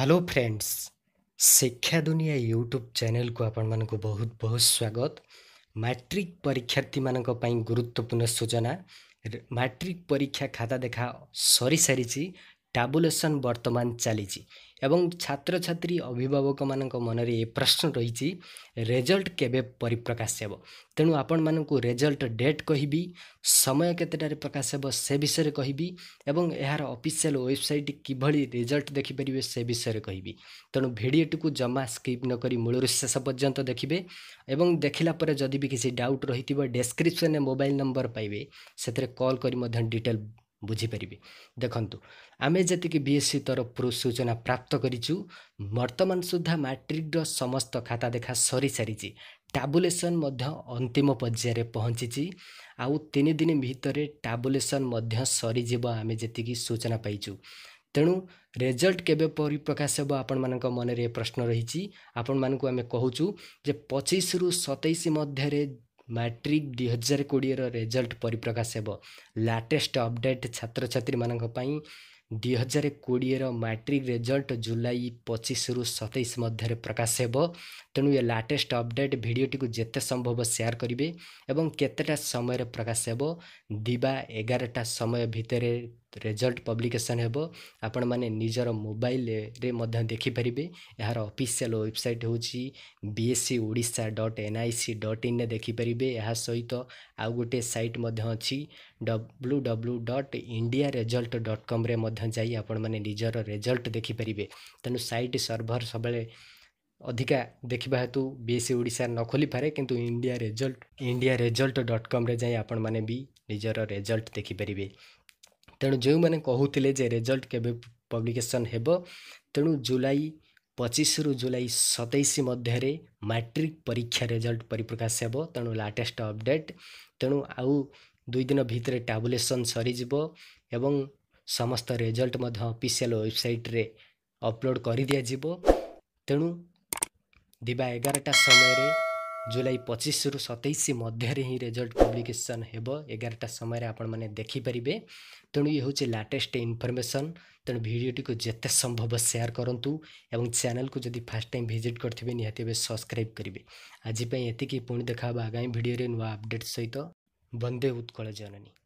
hello friends शिक्षा दुनिया YouTube channel को आपण मानक बहुत बहुत स्वागत मैट्रिक परीक्षार्थी मानी गुरुत्वपूर्ण सूचना मैट्रिक परीक्षा खाता देखा सरी सारी ଟାବୁଲେସନ୍ ବର୍ତ୍ତମାନ ଚାଲିଛି ଏବଂ ଛାତ୍ରଛାତ୍ରୀ ଅଭିଭାବକମାନଙ୍କ ମନରେ ଏ ପ୍ରଶ୍ନ ରହିଛି ରେଜଲ୍ଟ କେବେ ପରିପ୍ରକାଶ ହେବ ତେଣୁ ଆପଣମାନଙ୍କୁ ରେଜଲ୍ଟ ଡେଟ୍ କହିବି ସମୟ କେତେଟାରେ ପ୍ରକାଶ ହେବ ସେ ବିଷୟରେ କହିବି ଏବଂ ଏହାର ଅଫିସିଆଲ୍ ୱେବସାଇଟ୍ କିଭଳି ରେଜଲ୍ଟ ଦେଖିପାରିବେ ସେ ବିଷୟରେ କହିବି ତେଣୁ ଭିଡ଼ିଓଟିକୁ ଜମା ସ୍କିପ୍ ନକରି ମୂଳରୁ ଶେଷ ପର୍ଯ୍ୟନ୍ତ ଦେଖିବେ ଏବଂ ଦେଖିଲା ପରେ ଯଦି ବି କିଛି ଡାଉଟ୍ ରହିଥିବ ଡେସ୍କ୍ରିପ୍ସନ୍ରେ ମୋବାଇଲ୍ ନମ୍ବର ପାଇବେ ସେଥିରେ କଲ୍ କରି ମଧ୍ୟ ଡିଟେଲ୍ बुझिपारि देखु आमे जतिकसी तरफ्रु सूचना प्राप्त गरिचु वर्तमान सुधा माट्रिक्र समस्त खाता देखा सरिसिछ टुलेसन अन्तिम पर्यावे पहचिचि आउतिनिदिन भित्र टाबुलेसन सरिज आमे जति सूचना पाइँ तेणु रेजल्ट के परिप्रकाश हे मन मनरी प्रश्न रहिले कि पच्चिस रु सतैस मध्य ମାଟ୍ରିକ୍ ଦୁଇ ହଜାର କୋଡ଼ିଏର ରେଜଲ୍ଟ ପରିପ୍ରକାଶ ହେବ ଲାଟେଷ୍ଟ ଅପଡ଼େଟ୍ ଛାତ୍ରଛାତ୍ରୀମାନଙ୍କ ପାଇଁ ଦୁଇ ହଜାର କୋଡ଼ିଏର ମାଟ୍ରିକ୍ ରେଜଲ୍ଟ ଜୁଲାଇ ପଚିଶରୁ ସତେଇଶ ମଧ୍ୟରେ ପ୍ରକାଶ ହେବ ତେଣୁ ଏ ଲାଟେଷ୍ଟ ଅପଡ଼େଟ୍ ଭିଡ଼ିଓଟିକୁ ଯେତେ ସମ୍ଭବ ସେୟାର କରିବେ ଏବଂ କେତେଟା ସମୟରେ ପ୍ରକାଶ ହେବ ଦିବା ଏଗାରଟା ସମୟ ଭିତରେ ରେଜଲ୍ଟ ପବ୍ଲିକେସନ୍ ହେବ ଆପଣମାନେ ନିଜର ମୋବାଇଲରେ ମଧ୍ୟ ଦେଖିପାରିବେ ଏହାର ଅଫିସିଆଲ୍ ୱେବସାଇଟ୍ ହେଉଛି B S C Odisha dot N I C dot ଇନ୍ରେ ଦେଖିପାରିବେ ଏହା ସହିତ ଆଉ ଗୋଟିଏ ସାଇଟ୍ ମଧ୍ୟ ଅଛି W W dot India result dot କମ୍ରେ ମଧ୍ୟ ଯାଇ ଆପଣମାନେ ନିଜର ରେଜଲ୍ଟ ଦେଖିପାରିବେ ତେଣୁ ସାଇଟ୍ ସର୍ଭର ସବୁବେଳେ ଅଧିକା ଦେଖିବା ହେତୁ ବି ଏସ୍ ସି ଓଡ଼ିଶା ନ ଖୋଲିପାରେ କିନ୍ତୁ India result India result dot କମ୍ରେ ଯାଇ ଆପଣମାନେ ବି ନିଜର ରେଜଲ୍ଟ ଦେଖିପାରିବେ ତେଣୁ ଯେଉଁମାନେ କହୁଥିଲେ ଯେ ରେଜଲ୍ଟ କେବେ ପବ୍ଲିକେସନ୍ ହେବ ତେଣୁ ଜୁଲାଇ ପଚିଶରୁ ଜୁଲାଇ ସତେଇଶ ମଧ୍ୟରେ ମାଟ୍ରିକ୍ ପରୀକ୍ଷା ରେଜଲ୍ଟ ପରିପ୍ରକାଶ ହେବ ତେଣୁ ଲାଟେଷ୍ଟ ଅପଡ଼େଟ୍ ତେଣୁ ଆଉ ଦୁଇ ଦିନ ଭିତରେ ଟାବୁଲେସନ୍ ସରିଯିବ ଏବଂ ସମସ୍ତ ରେଜଲ୍ଟ ମଧ୍ୟ ଅଫିସିଆଲ୍ ୱେବସାଇଟ୍ରେ ଅପଲୋଡ଼ କରିଦିଆଯିବ ତେଣୁ ଦିବା ଏଗାରଟା ସମୟରେ ଜୁଲାଇ ପଚିଶରୁ ସତେଇଶ ମଧ୍ୟରେ ହିଁ ରେଜଲ୍ଟ ପବ୍ଲିକେସନ୍ ହେବ ଏଗାରଟା ସମୟରେ ଆପଣମାନେ ଦେଖିପାରିବେ ତେଣୁ ଇଏ ହେଉଛି ଲାଟେଷ୍ଟ ଇନଫର୍ମେସନ୍ ତେଣୁ ଭିଡ଼ିଓଟିକୁ ଯେତେ ସମ୍ଭବ ସେୟାର କରନ୍ତୁ ଏବଂ ଚ୍ୟାନେଲକୁ ଯଦି ଫାର୍ଷ୍ଟ ଟାଇମ୍ ଭିଜିଟ୍ କରିଥିବେ ନିହାତି ଏବେ ସବସ୍କ୍ରାଇବ୍ କରିବେ ଆଜି ପାଇଁ ଏତିକି ପୁଣି ଦେଖା ହେବ ଆଗାମୀ ଭିଡ଼ିଓରେ ନୂଆ ଅପଡ଼େଟ୍ ସହିତ ବନ୍ଦେ ଉତ୍କଳ ଜନନୀ